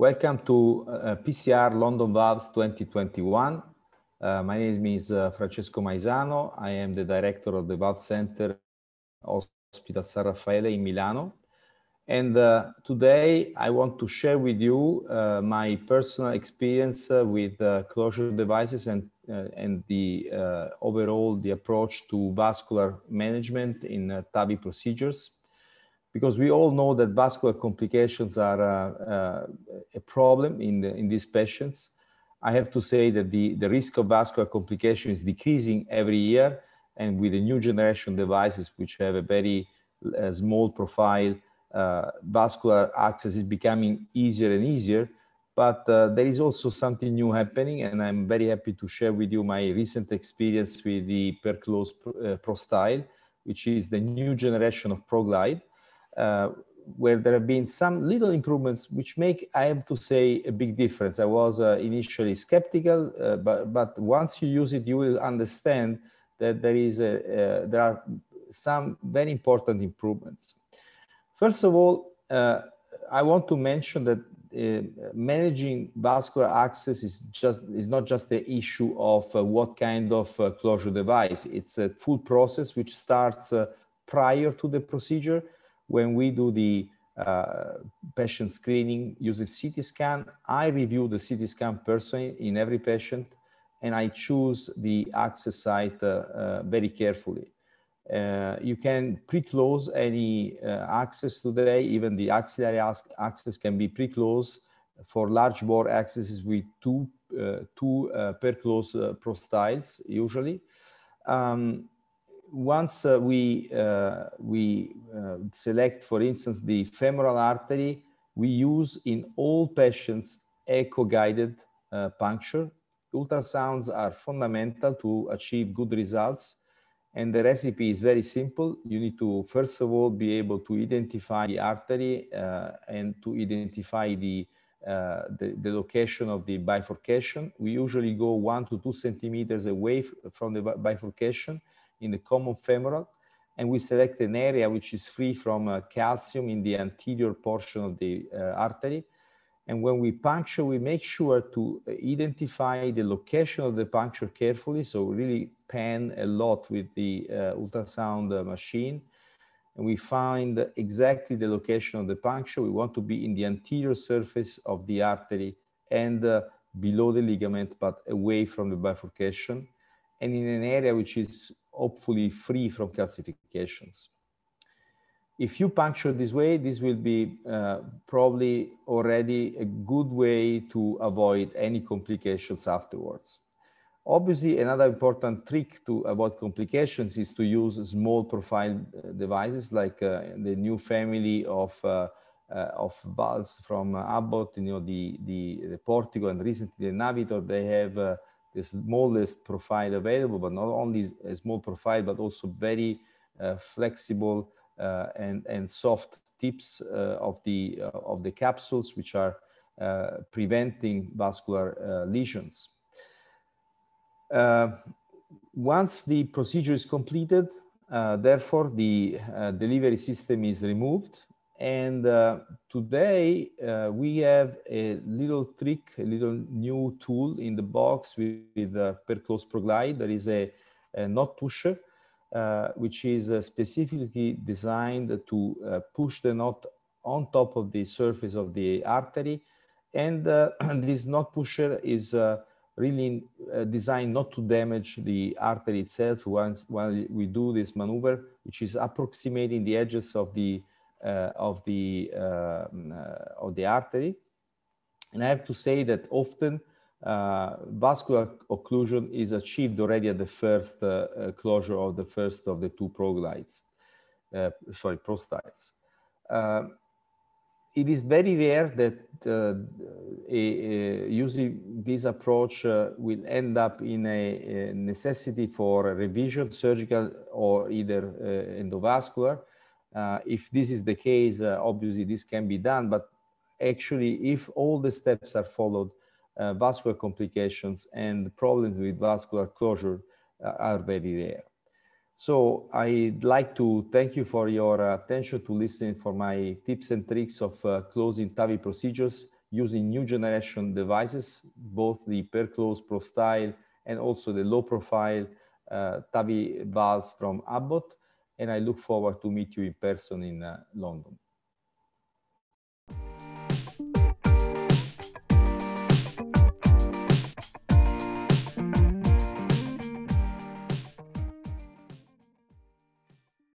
Welcome to uh, PCR London Valves 2021. Uh, my name is uh, Francesco Maisano. I am the director of the Valve Center Hospital San Raffaele in Milano. And uh, today I want to share with you uh, my personal experience uh, with closure devices and, and the overall the approach to vascular management in TAVI procedures because we all know that vascular complications are uh, uh, a problem in, the, in these patients. I have to say that the, the risk of vascular complication is decreasing every year. And with the new generation devices, which have a very uh, small profile, uh, vascular access is becoming easier and easier. But uh, there is also something new happening, and I'm very happy to share with you my recent experience with the Perclose uh, Prostyle, which is the new generation of ProGlide. Uh, where there have been some little improvements, which make, I have to say, a big difference. I was uh, initially skeptical, uh, but, but once you use it, you will understand that there, is a, uh, there are some very important improvements. First of all, uh, I want to mention that uh, managing vascular access is just is not just the issue of uh, what kind of uh, closure device. It's a full process which starts prior to the procedure when we do the uh, patient screening using CT scan, I review the CT scan personally in every patient, and I choose the access site uh, uh very carefully. Uh, you can pre-close any uh, access today, even the axillary access can be pre-closed for large bore accesses with two, two per-close prostyles usually. Um, once uh, we, uh, we uh, select, for instance, the femoral artery, we use in all patients echo-guided uh, puncture. Ultrasounds are fundamental to achieve good results. And the recipe is very simple. You need to, first of all, be able to identify the artery uh, and to identify the uh, the, the, location of the bifurcation. We usually go one to two centimeters away from the bifurcation in the common femoral, and we select an area which is free from uh, calcium in the anterior portion of the uh, artery. And when we puncture, we make sure to uh, identify the location of the puncture carefully. So really pan a lot with the uh, ultrasound uh, machine. And we find exactly the location of the puncture. We want to be in the anterior surface of the artery and uh, below the ligament, but away from the bifurcation and in an area which is hopefully free from calcifications. If you puncture this way, this will be uh, probably already a good way to avoid any complications afterwards. Obviously, another important trick to avoid complications is to use small profile uh, devices like uh, the new family of, uh, uh, of valves from Abbott, you know, the, the, the Portico and recently the Navitor, they have uh, the smallest profile available, but not only a small profile, but also very uh, flexible uh, and, and soft tips uh, of, the, uh, of the capsules, which are uh, preventing vascular lesions. once the procedure is completed, therefore, the delivery system is removed and uh, today uh, we have a little trick, a little new tool in the box with, with uh, glide. There is a, a knot pusher, uh, which is uh, specifically designed to uh, push the knot on top of the surface of the artery. And this knot pusher is really designed not to damage the artery itself once while we do this maneuver, which is approximating the edges of the uh, of the um, uh, of the artery. And I have to say that often uh, vascular occlusion is achieved already at the first uh, uh closure of the first of the two proglides. uh, sorry, prostites. Um, it is very rare that a, a, this approach will end up in a, a, necessity for a revision, surgical or either endovascular, uh, if this is the case, uh, obviously this can be done, but actually if all the steps are followed, uh, vascular complications and problems with vascular closure are very rare. So I'd like to thank you for your attention to listen for my tips and tricks of uh, closing TAVI procedures using new generation devices, both the per-close Pro Style and also the low profile uh, TAVI valves from Abbott and I look forward to meet you in person in uh, London.